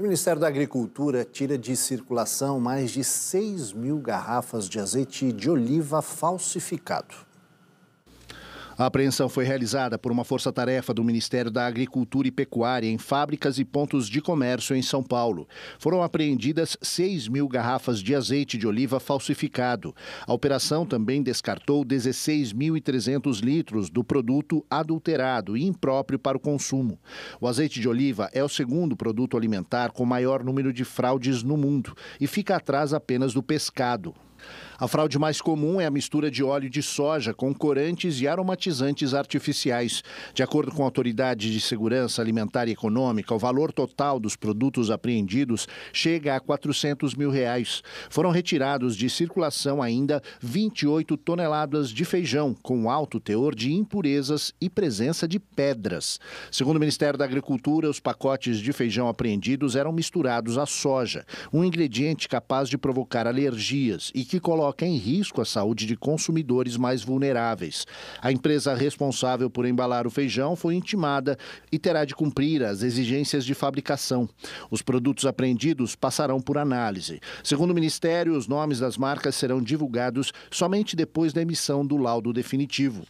O Ministério da Agricultura tira de circulação mais de 6 mil garrafas de azeite de oliva falsificado. A apreensão foi realizada por uma força-tarefa do Ministério da Agricultura e Pecuária em fábricas e pontos de comércio em São Paulo. Foram apreendidas 6 mil garrafas de azeite de oliva falsificado. A operação também descartou 16.300 litros do produto adulterado e impróprio para o consumo. O azeite de oliva é o segundo produto alimentar com maior número de fraudes no mundo e fica atrás apenas do pescado. A fraude mais comum é a mistura de óleo de soja com corantes e aromatizantes artificiais. De acordo com a Autoridade de Segurança Alimentar e Econômica, o valor total dos produtos apreendidos chega a 400 mil reais. Foram retirados de circulação ainda 28 toneladas de feijão com alto teor de impurezas e presença de pedras. Segundo o Ministério da Agricultura, os pacotes de feijão apreendidos eram misturados à soja, um ingrediente capaz de provocar alergias e que coloca coloca em risco a saúde de consumidores mais vulneráveis. A empresa responsável por embalar o feijão foi intimada e terá de cumprir as exigências de fabricação. Os produtos apreendidos passarão por análise. Segundo o Ministério, os nomes das marcas serão divulgados somente depois da emissão do laudo definitivo.